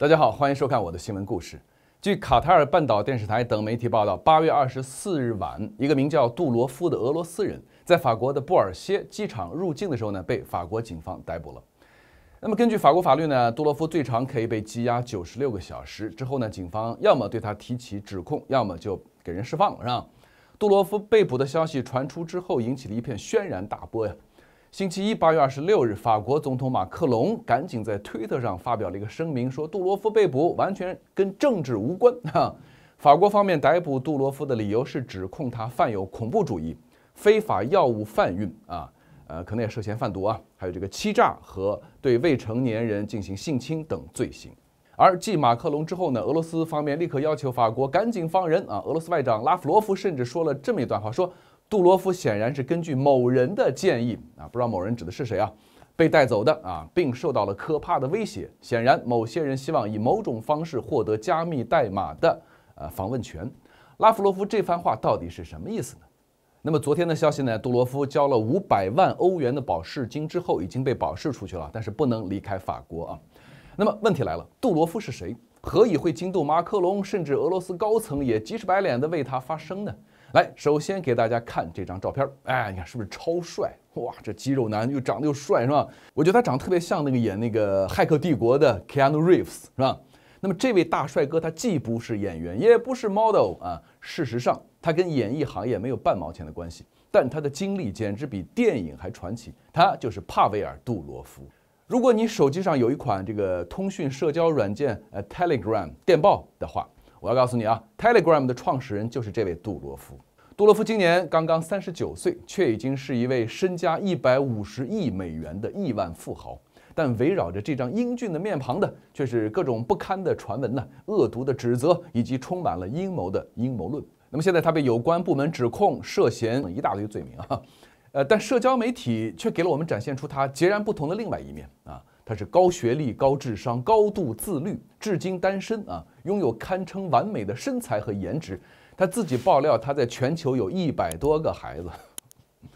大家好，欢迎收看我的新闻故事。据卡塔尔半岛电视台等媒体报道，八月二十四日晚，一个名叫杜罗夫的俄罗斯人在法国的布尔歇机场入境的时候呢，被法国警方逮捕了。那么根据法国法律呢，杜罗夫最长可以被羁押九十六个小时，之后呢，警方要么对他提起指控，要么就给人释放了，是吧？杜罗夫被捕的消息传出之后，引起了一片轩然大波呀。星期一，八月二十六日，法国总统马克龙赶紧在推特上发表了一个声明，说杜罗夫被捕完全跟政治无关。哈，法国方面逮捕杜罗夫的理由是指控他犯有恐怖主义、非法药物贩运啊，呃，可能也涉嫌贩毒啊，还有这个欺诈和对未成年人进行性侵等罪行。而继马克龙之后呢，俄罗斯方面立刻要求法国赶紧放人啊。俄罗斯外长拉夫罗夫甚至说了这么一段话，说。杜罗夫显然是根据某人的建议啊，不知道某人指的是谁啊，被带走的啊，并受到了可怕的威胁。显然，某些人希望以某种方式获得加密代码的呃访问权。拉夫罗夫这番话到底是什么意思呢？那么昨天的消息呢？杜罗夫交了五百万欧元的保释金之后，已经被保释出去了，但是不能离开法国啊。那么问题来了，杜罗夫是谁？何以会惊动马克龙，甚至俄罗斯高层也急赤白脸地为他发声呢？来，首先给大家看这张照片儿，哎，你看是不是超帅？哇，这肌肉男又长得又帅，是吧？我觉得他长得特别像那个演那个《骇客帝国》的 Keanu Reeves，是吧？那么这位大帅哥他既不是演员，也不是 model 啊，事实上他跟演艺行业没有半毛钱的关系，但他的经历简直比电影还传奇。他就是帕维尔·杜罗夫。如果你手机上有一款这个通讯社交软件呃 Telegram 电报的话。我要告诉你啊，Telegram 的创始人就是这位杜洛夫。杜洛夫今年刚刚三十九岁，却已经是一位身家一百五十亿美元的亿万富豪。但围绕着这张英俊的面庞的，却是各种不堪的传闻呢，恶毒的指责，以及充满了阴谋的阴谋论。那么现在他被有关部门指控涉嫌一大堆罪名啊，呃，但社交媒体却给了我们展现出他截然不同的另外一面啊。他是高学历、高智商、高度自律，至今单身啊，拥有堪称完美的身材和颜值。他自己爆料，他在全球有一百多个孩子。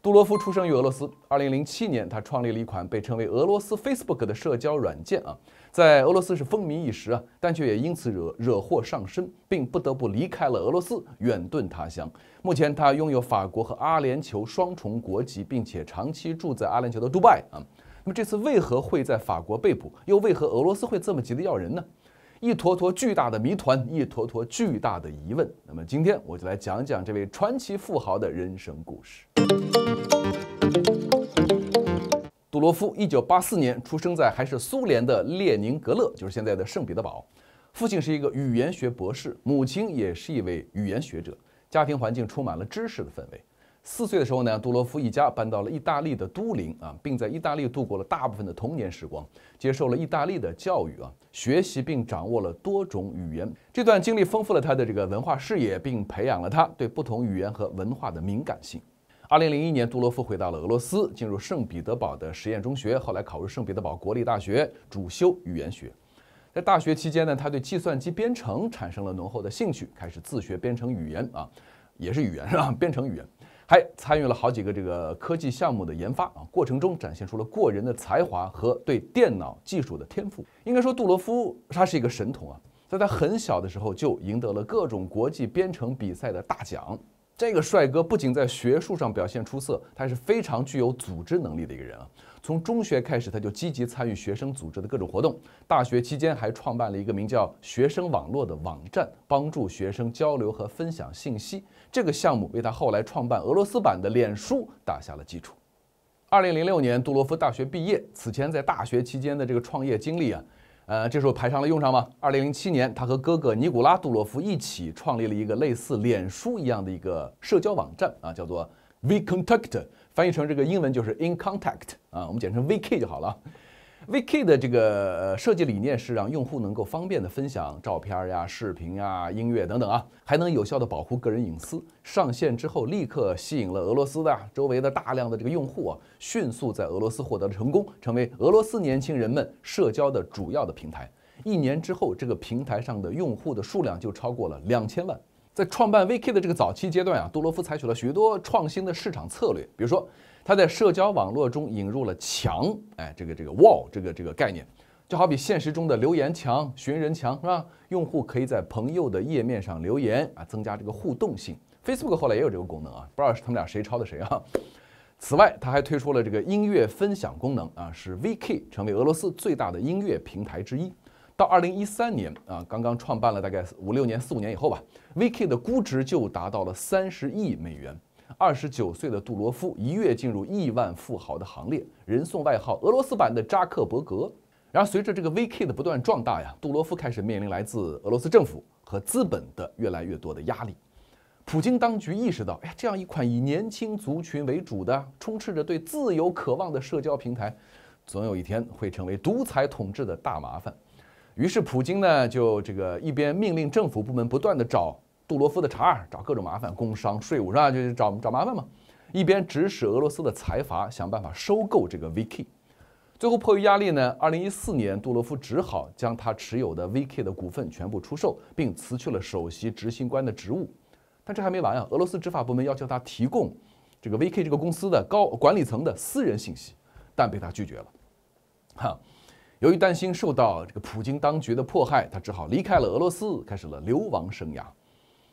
杜罗夫出生于俄罗斯，二零零七年，他创立了一款被称为“俄罗斯 Facebook” 的社交软件啊，在俄罗斯是风靡一时啊，但却也因此惹惹祸上身，并不得不离开了俄罗斯，远遁他乡。目前，他拥有法国和阿联酋双重国籍，并且长期住在阿联酋的杜拜啊。那么这次为何会在法国被捕？又为何俄罗斯会这么急的要人呢？一坨坨巨大的谜团，一坨坨巨大的疑问。那么今天我就来讲讲这位传奇富豪的人生故事。杜罗夫一九八四年出生在还是苏联的列宁格勒，就是现在的圣彼得堡。父亲是一个语言学博士，母亲也是一位语言学者，家庭环境充满了知识的氛围。四岁的时候呢，杜罗夫一家搬到了意大利的都灵啊，并在意大利度过了大部分的童年时光，接受了意大利的教育啊，学习并掌握了多种语言。这段经历丰富了他的这个文化视野，并培养了他对不同语言和文化的敏感性。二零零一年，杜罗夫回到了俄罗斯，进入圣彼得堡的实验中学，后来考入圣彼得堡国立大学，主修语言学。在大学期间呢，他对计算机编程产生了浓厚的兴趣，开始自学编程语言啊，也是语言是吧？编程语言。还参与了好几个这个科技项目的研发啊，过程中展现出了过人的才华和对电脑技术的天赋。应该说，杜罗夫他是一个神童啊，在他很小的时候就赢得了各种国际编程比赛的大奖。这个帅哥不仅在学术上表现出色，他是非常具有组织能力的一个人啊。从中学开始，他就积极参与学生组织的各种活动。大学期间，还创办了一个名叫“学生网络”的网站，帮助学生交流和分享信息。这个项目为他后来创办俄罗斯版的脸书打下了基础。二零零六年，杜洛夫大学毕业，此前在大学期间的这个创业经历啊，呃，这时候派上了用场吗？二零零七年，他和哥哥尼古拉·杜洛夫一起创立了一个类似脸书一样的一个社交网站啊，叫做 v c o n t a c t 翻译成这个英文就是 In contact，啊，我们简称 Vk 就好了。VK 的这个设计理念是让用户能够方便的分享照片呀、视频啊、音乐等等啊，还能有效的保护个人隐私。上线之后，立刻吸引了俄罗斯的周围的大量的这个用户啊，迅速在俄罗斯获得了成功，成为俄罗斯年轻人们社交的主要的平台。一年之后，这个平台上的用户的数量就超过了两千万。在创办 VK 的这个早期阶段啊，杜洛夫采取了许多创新的市场策略，比如说。他在社交网络中引入了墙，哎，这个这个 wall 这个这个概念，就好比现实中的留言墙、寻人墙，是吧？用户可以在朋友的页面上留言，啊，增加这个互动性。Facebook 后来也有这个功能啊，不知道是他们俩谁抄的谁啊。此外，他还推出了这个音乐分享功能，啊，是 VK 成为俄罗斯最大的音乐平台之一。到2013年，啊，刚刚创办了大概五六年、四五年以后吧，VK 的估值就达到了三十亿美元。二十九岁的杜罗夫一跃进入亿万富豪的行列，人送外号“俄罗斯版的扎克伯格”。然而，随着这个 VK 的不断壮大呀，杜罗夫开始面临来自俄罗斯政府和资本的越来越多的压力。普京当局意识到，哎这样一款以年轻族群为主的、充斥着对自由渴望的社交平台，总有一天会成为独裁统治的大麻烦。于是，普京呢，就这个一边命令政府部门不断地找。杜罗夫的查尔找各种麻烦，工商税务是吧？就找找麻烦嘛。一边指使俄罗斯的财阀想办法收购这个 VK，最后迫于压力呢，二零一四年杜罗夫只好将他持有的 VK 的股份全部出售，并辞去了首席执行官的职务。但这还没完啊，俄罗斯执法部门要求他提供这个 VK 这个公司的高管理层的私人信息，但被他拒绝了。哈，由于担心受到这个普京当局的迫害，他只好离开了俄罗斯，开始了流亡生涯。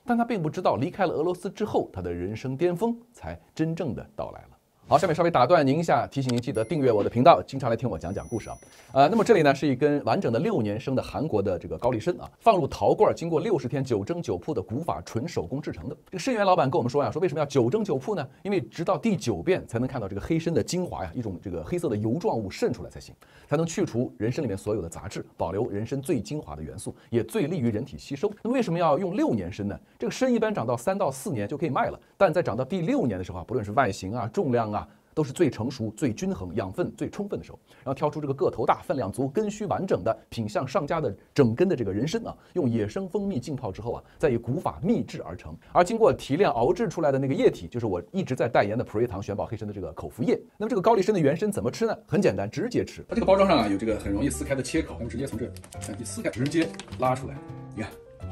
但他并不知道，离开了俄罗斯之后，他的人生巅峰才真正的到来了。好，下面稍微打断您一下，提醒您记得订阅我的频道，经常来听我讲讲故事啊。呃，那么这里呢是一根完整的六年生的韩国的这个高丽参啊，放入陶罐，经过六十天九蒸九铺的古法纯手工制成的。这个肾源老板跟我们说呀，说为什么要九蒸九铺呢？因为直到第九遍才能看到这个黑参的精华呀，一种这个黑色的油状物渗出来才行，才能去除人参里面所有的杂质，保留人参最精华的元素，也最利于人体吸收。那么为什么要用六年参呢？这个参一般长到三到四年就可以卖了，但在长到第六年的时候啊，不论是外形啊、重量啊。都是最成熟、最均衡、养分最充分的时候，然后挑出这个个头大、分量足、根须完整的品相上佳的整根的这个人参啊，用野生蜂蜜浸泡之后啊，再以古法秘制而成。而经过提炼熬制出来的那个液体，就是我一直在代言的普瑞堂玄宝黑参的这个口服液。那么这个高丽参的原参怎么吃呢？很简单，直接吃。它这个包装上啊有这个很容易撕开的切口，咱们直接从这将其撕开，直接拉出来。你看，哇，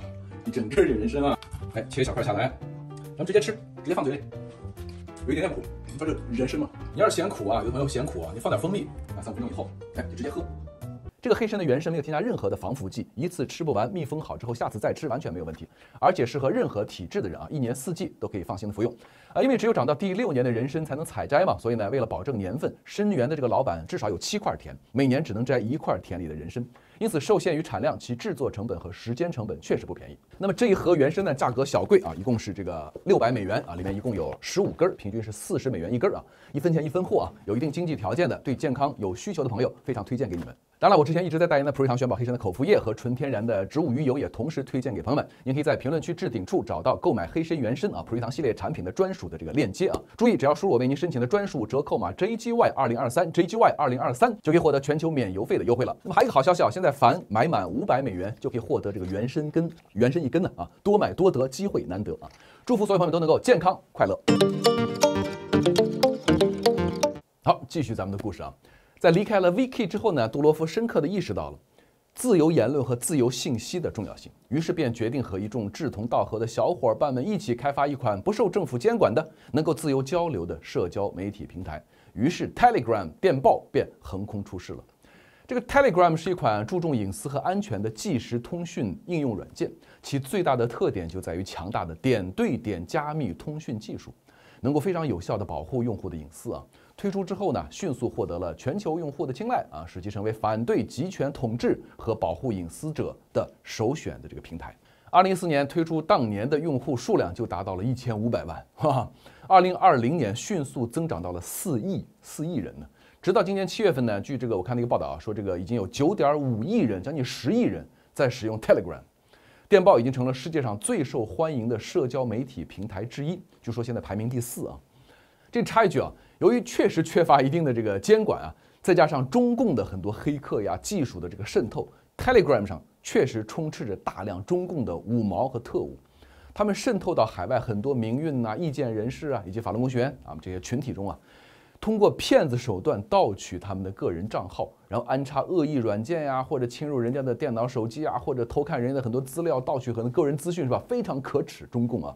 一整根的人参啊，哎，切一小块下来，咱们直接吃，直接放嘴里。有一点点苦，它就是人参嘛。你要是嫌苦啊，有的朋友嫌苦啊，你放点蜂蜜，啊，三五分钟以后，哎，就直接喝。这个黑参的原参没有添加任何的防腐剂，一次吃不完，密封好之后，下次再吃完全没有问题。而且适合任何体质的人啊，一年四季都可以放心的服用啊。因为只有长到第六年的人参才能采摘嘛，所以呢，为了保证年份，参源的这个老板至少有七块田，每年只能摘一块田里的人参。因此，受限于产量，其制作成本和时间成本确实不便宜。那么这一盒原参呢，价格小贵啊，一共是这个六百美元啊，里面一共有十五根，平均是四十美元一根啊，一分钱一分货啊，有一定经济条件的、对健康有需求的朋友，非常推荐给你们。当然了，我之前一直在代言的普瑞堂玄宝黑参的口服液和纯天然的植物鱼油也同时推荐给朋友们。您可以在评论区置顶处找到购买黑参原参啊普瑞堂系列产品的专属的这个链接啊。注意，只要输入我为您申请的专属折扣码 JGY 二零二三 JGY 二零二三，就可以获得全球免邮费的优惠了。那么还有一个好消息啊，现在凡买满五百美元就可以获得这个原参根原参一根呢啊，多买多得，机会难得啊！祝福所有朋友们都能够健康快乐。好，继续咱们的故事啊。在离开了 VK 之后呢，杜罗夫深刻地意识到了自由言论和自由信息的重要性，于是便决定和一众志同道合的小伙伴们一起开发一款不受政府监管的、能够自由交流的社交媒体平台。于是 Telegram 电报便横空出世了。这个 Telegram 是一款注重隐私和安全的即时通讯应用软件，其最大的特点就在于强大的点对点加密通讯技术。能够非常有效地保护用户的隐私啊！推出之后呢，迅速获得了全球用户的青睐啊，使其成为反对集权统治和保护隐私者的首选的这个平台。二零一四年推出当年的用户数量就达到了一千五百万，哈，二零二零年迅速增长到了四亿四亿人呢。直到今年七月份呢，据这个我看那个报道啊，说这个已经有九点五亿人，将近十亿人在使用 Telegram 电报，已经成了世界上最受欢迎的社交媒体平台之一。据说现在排名第四啊，这插一句啊，由于确实缺乏一定的这个监管啊，再加上中共的很多黑客呀、技术的这个渗透，Telegram 上确实充斥着大量中共的五毛和特务，他们渗透到海外很多民运呐、意见人士啊以及法轮功学员啊这些群体中啊，通过骗子手段盗取他们的个人账号，然后安插恶意软件呀，或者侵入人家的电脑、手机啊，或者偷看人家的很多资料，盗取很多个人资讯，是吧？非常可耻，中共啊！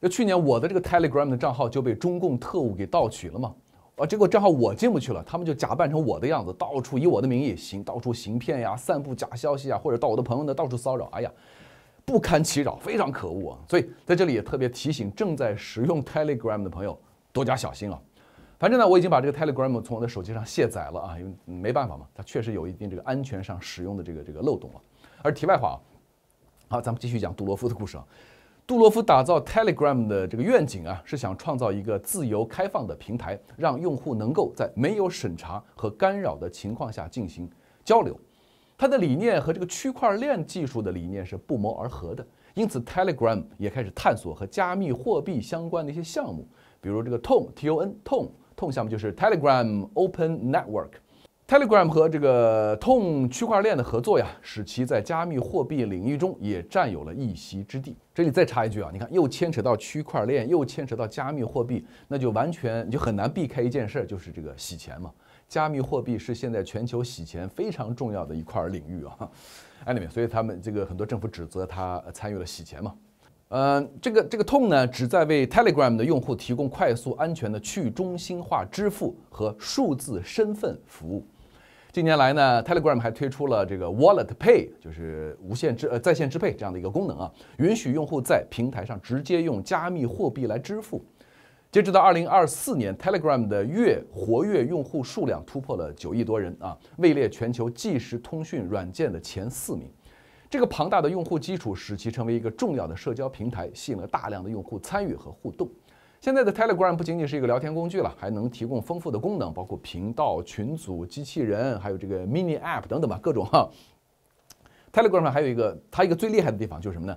就去年我的这个 Telegram 的账号就被中共特务给盗取了嘛，啊，结果账号我进不去了，他们就假扮成我的样子，到处以我的名义行，到处行骗呀，散布假消息啊，或者到我的朋友那到处骚扰，哎呀，不堪其扰，非常可恶啊！所以在这里也特别提醒正在使用 Telegram 的朋友多加小心啊。反正呢，我已经把这个 Telegram 从我的手机上卸载了啊，因为没办法嘛，它确实有一定这个安全上使用的这个这个漏洞了。而题外话啊，好，咱们继续讲杜罗夫的故事啊。杜洛夫打造 Telegram 的这个愿景啊，是想创造一个自由开放的平台，让用户能够在没有审查和干扰的情况下进行交流。他的理念和这个区块链技术的理念是不谋而合的，因此 Telegram 也开始探索和加密货币相关的一些项目，比如这个 TON T O N TON 项目就是 Telegram Open Network。Telegram 和这个痛区块链的合作呀，使其在加密货币领域中也占有了一席之地。这里再插一句啊，你看又牵扯到区块链，又牵扯到加密货币，那就完全你就很难避开一件事，就是这个洗钱嘛。加密货币是现在全球洗钱非常重要的一块领域啊，a n y w a y 所以他们这个很多政府指责他参与了洗钱嘛。嗯，这个这个痛呢，旨在为 Telegram 的用户提供快速、安全的去中心化支付和数字身份服务。近年来呢，Telegram 还推出了这个 Wallet Pay，就是无线支呃在线支配这样的一个功能啊，允许用户在平台上直接用加密货币来支付。截止到二零二四年，Telegram 的月活跃用户数量突破了九亿多人啊，位列全球即时通讯软件的前四名。这个庞大的用户基础使其成为一个重要的社交平台，吸引了大量的用户参与和互动。现在的 Telegram 不仅仅是一个聊天工具了，还能提供丰富的功能，包括频道、群组、机器人，还有这个 Mini App 等等吧，各种哈。Telegram 上还有一个，它一个最厉害的地方就是什么呢？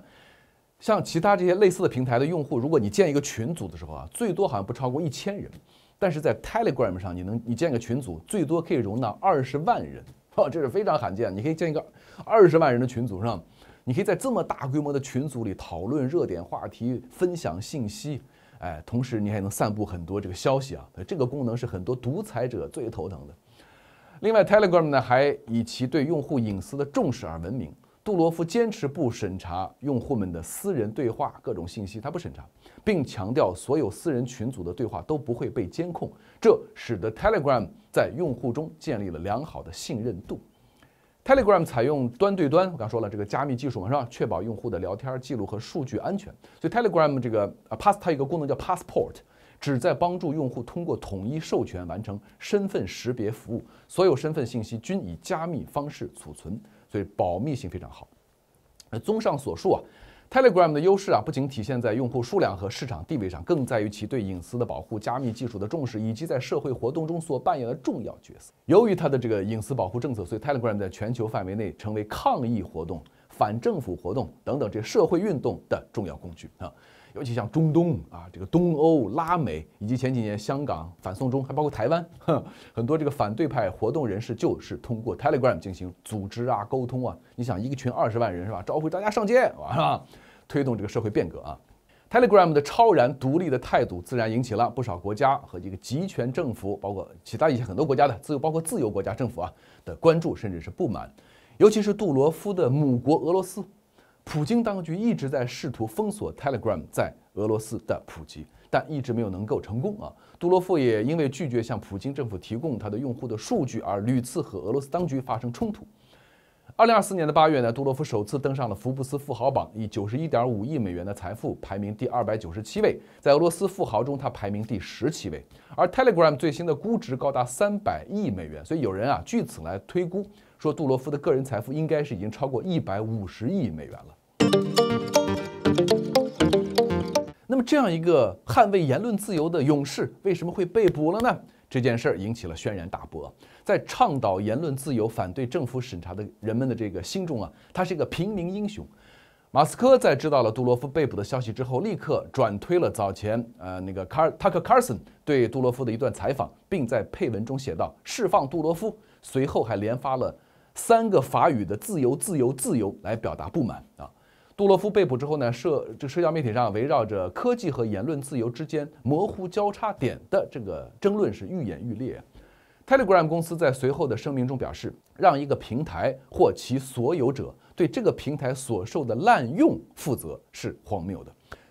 像其他这些类似的平台的用户，如果你建一个群组的时候啊，最多好像不超过一千人，但是在 Telegram 上，你能你建个群组，最多可以容纳二十万人哦，这是非常罕见。你可以建一个二十万人的群组上，你可以在这么大规模的群组里讨论热点话题，分享信息。哎，同时你还能散布很多这个消息啊，这个功能是很多独裁者最头疼的。另外，Telegram 呢还以其对用户隐私的重视而闻名。杜罗夫坚持不审查用户们的私人对话、各种信息，他不审查，并强调所有私人群组的对话都不会被监控，这使得 Telegram 在用户中建立了良好的信任度。Telegram 采用端对端，我刚说了这个加密技术嘛，是吧？确保用户的聊天记录和数据安全。所以 Telegram 这个啊，Pass 它有个功能叫 Passport，旨在帮助用户通过统一授权完成身份识别服务，所有身份信息均以加密方式储存，所以保密性非常好。综上所述啊。Telegram 的优势啊，不仅体现在用户数量和市场地位上，更在于其对隐私的保护、加密技术的重视以及在社会活动中所扮演的重要角色。由于它的这个隐私保护政策，所以 Telegram 在全球范围内成为抗议活动、反政府活动等等这社会运动的重要工具啊。尤其像中东啊，这个东欧、拉美，以及前几年香港反送中，还包括台湾，很多这个反对派活动人士就是通过 Telegram 进行组织啊、沟通啊。你想，一个群二十万人是吧？招呼大家上街是吧？推动这个社会变革啊。Telegram 的超然独立的态度，自然引起了不少国家和这个集权政府，包括其他一些很多国家的自由，包括自由国家政府啊的关注，甚至是不满。尤其是杜罗夫的母国俄罗斯。普京当局一直在试图封锁 Telegram 在俄罗斯的普及，但一直没有能够成功啊。杜洛夫也因为拒绝向普京政府提供他的用户的数据而屡次和俄罗斯当局发生冲突。二零二四年的八月呢，杜洛夫首次登上了福布斯富豪榜，以九十一点五亿美元的财富排名第二百九十七位，在俄罗斯富豪中他排名第十七位。而 Telegram 最新的估值高达三百亿美元，所以有人啊据此来推估。说杜罗夫的个人财富应该是已经超过一百五十亿美元了。那么这样一个捍卫言论自由的勇士，为什么会被捕了呢？这件事儿引起了轩然大波，在倡导言论自由、反对政府审查的人们的这个心中啊，他是一个平民英雄。马斯克在知道了杜罗夫被捕的消息之后，立刻转推了早前呃那个卡尔塔克 Carson 对杜罗夫的一段采访，并在配文中写道：“释放杜罗夫。”随后还连发了。三个法语的自由、自由、自由来表达不满啊！杜洛夫被捕之后呢，社这社交媒体上围绕着科技和言论自由之间模糊交叉点的这个争论是愈演愈烈。Telegram 公司在随后的声明中表示，让一个平台或其所有者对这个平台所受的滥用负责是荒谬的。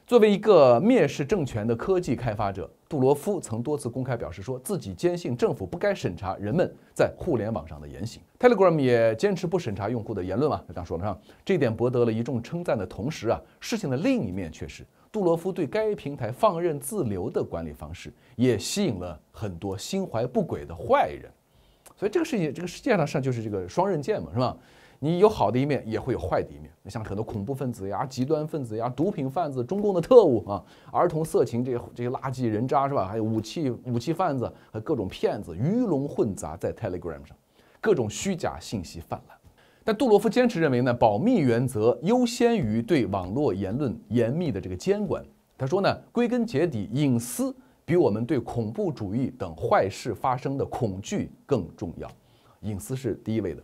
作为一个蔑视政权的科技开发者，杜罗夫曾多次公开表示，说自己坚信政府不该审查人们在互联网上的言行。Telegram 也坚持不审查用户的言论嘛，就刚说了上，这点博得了一众称赞的同时啊，事情的另一面却是，杜罗夫对该平台放任自流的管理方式，也吸引了很多心怀不轨的坏人。所以这个事情，这个世界上上就是这个双刃剑嘛，是吧？你有好的一面，也会有坏的一面。像很多恐怖分子呀、极端分子呀、毒品贩子、中共的特务啊、儿童色情这些这些垃圾人渣是吧？还有武器武器贩子和各种骗子鱼龙混杂在 Telegram 上，各种虚假信息泛滥。但杜罗夫坚持认为呢，保密原则优先于对网络言论严密的这个监管。他说呢，归根结底，隐私比我们对恐怖主义等坏事发生的恐惧更重要，隐私是第一位的。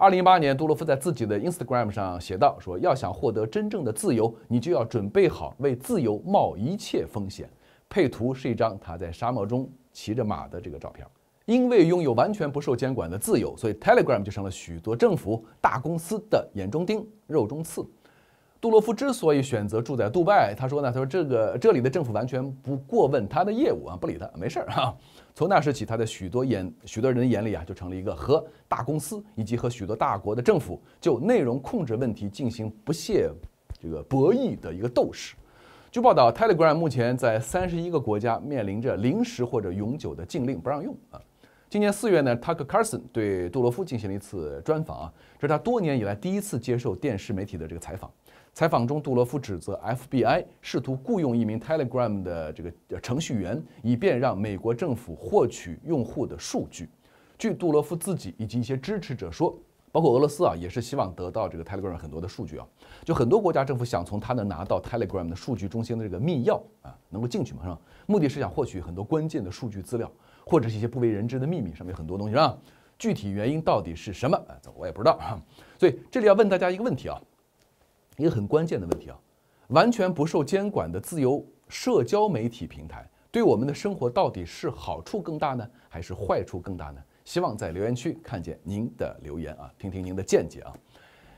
二零一八年，杜洛夫在自己的 Instagram 上写道：“说要想获得真正的自由，你就要准备好为自由冒一切风险。”配图是一张他在沙漠中骑着马的这个照片。因为拥有完全不受监管的自由，所以 Telegram 就成了许多政府大公司的眼中钉、肉中刺。杜洛夫之所以选择住在杜拜，他说呢，他说这个这里的政府完全不过问他的业务啊，不理他，没事儿哈。从那时起，他的许多眼许多人眼里啊，就成了一个和大公司以及和许多大国的政府就内容控制问题进行不懈这个博弈的一个斗士。据报道，Telegram 目前在三十一个国家面临着临时或者永久的禁令，不让用啊。今年四月呢，Tucker Carlson 对杜罗夫进行了一次专访啊，这是他多年以来第一次接受电视媒体的这个采访。采访中，杜罗夫指责 FBI 试图雇佣一名 Telegram 的这个程序员，以便让美国政府获取用户的数据。据杜罗夫自己以及一些支持者说，包括俄罗斯啊，也是希望得到这个 Telegram 很多的数据啊。就很多国家政府想从他那拿到 Telegram 的数据中心的这个密钥啊，能够进去嘛是吧？目的是想获取很多关键的数据资料。或者是一些不为人知的秘密，上面很多东西是吧？具体原因到底是什么？我也不知道。所以这里要问大家一个问题啊，一个很关键的问题啊，完全不受监管的自由社交媒体平台，对我们的生活到底是好处更大呢，还是坏处更大呢？希望在留言区看见您的留言啊，听听您的见解啊。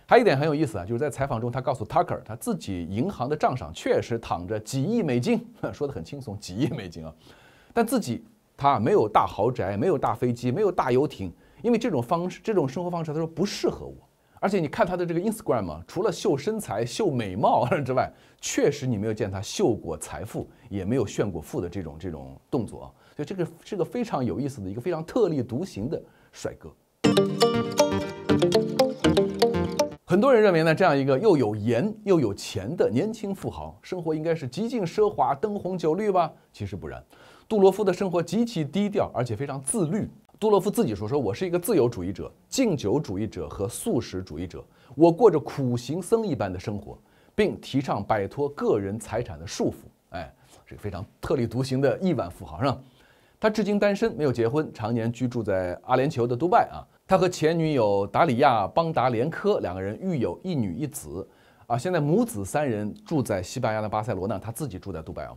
还有一点很有意思啊，就是在采访中，他告诉 Tucker，他自己银行的账上确实躺着几亿美金，说的很轻松，几亿美金啊，但自己。他没有大豪宅，没有大飞机，没有大游艇，因为这种方式、这种生活方式，他说不适合我。而且你看他的这个 Instagram，除了秀身材、秀美貌之外，确实你没有见他秀过财富，也没有炫过富的这种这种动作。所以这个是个非常有意思的一个非常特立独行的帅哥。很多人认为呢，这样一个又有颜又有钱的年轻富豪，生活应该是极尽奢华、灯红酒绿吧？其实不然。杜罗夫的生活极其低调，而且非常自律。杜罗夫自己说：“说我是一个自由主义者、敬酒主义者和素食主义者，我过着苦行僧一般的生活，并提倡摆脱个人财产的束缚。”哎，是个非常特立独行的亿万富豪，是吧？他至今单身，没有结婚，常年居住在阿联酋的杜拜啊。他和前女友达里亚·邦达连科两个人育有一女一子，啊，现在母子三人住在西班牙的巴塞罗那，他自己住在杜拜啊。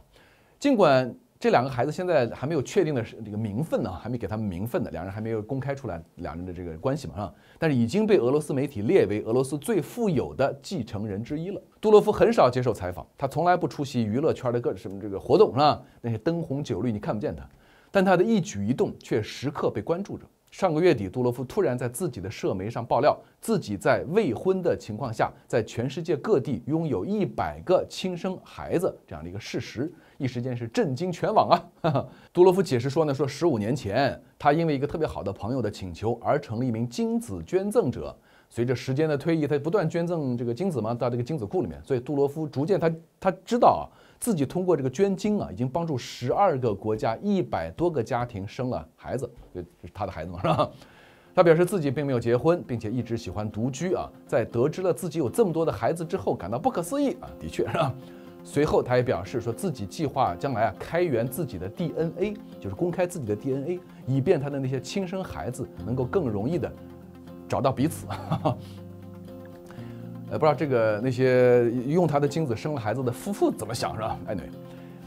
尽管这两个孩子现在还没有确定的这个名分呢，还没给他们名分的，两人还没有公开出来两人的这个关系嘛，啊，但是已经被俄罗斯媒体列为俄罗斯最富有的继承人之一了。杜洛夫很少接受采访，他从来不出席娱乐圈的各什么这个活动，是吧？那些灯红酒绿你看不见他，但他的一举一动却时刻被关注着。上个月底，杜洛夫突然在自己的社媒上爆料，自己在未婚的情况下，在全世界各地拥有一百个亲生孩子这样的一个事实。一时间是震惊全网啊！杜罗夫解释说呢，说十五年前他因为一个特别好的朋友的请求而成了一名精子捐赠者。随着时间的推移，他不断捐赠这个精子嘛到这个精子库里面，所以杜罗夫逐渐他他知道啊自己通过这个捐精啊已经帮助十二个国家一百多个家庭生了孩子，这是他的孩子嘛是吧？他表示自己并没有结婚，并且一直喜欢独居啊。在得知了自己有这么多的孩子之后，感到不可思议啊，的确是吧？随后，他也表示说自己计划将来啊开源自己的 DNA，就是公开自己的 DNA，以便他的那些亲生孩子能够更容易的找到彼此。呃，不知道这个那些用他的精子生了孩子的夫妇怎么想，是吧？艾对，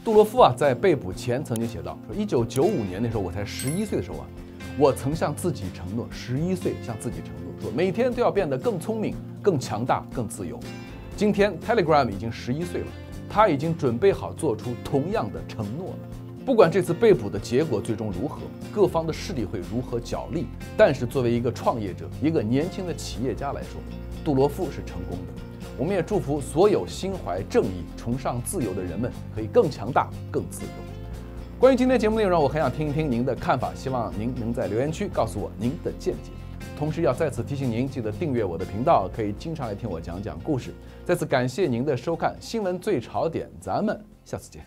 杜罗夫啊，在被捕前曾经写道：“说一九九五年那时候我才十一岁的时候啊，我曾向自己承诺，十一岁向自己承诺说，每天都要变得更聪明、更强大、更自由。今天 Telegram 已经十一岁了。”他已经准备好做出同样的承诺了。不管这次被捕的结果最终如何，各方的势力会如何角力，但是作为一个创业者、一个年轻的企业家来说，杜罗夫是成功的。我们也祝福所有心怀正义、崇尚自由的人们可以更强大、更自由。关于今天节目内容，我很想听一听您的看法，希望您能在留言区告诉我您的见解。同时要再次提醒您，记得订阅我的频道，可以经常来听我讲讲故事。再次感谢您的收看，《新闻最潮点》，咱们下次见。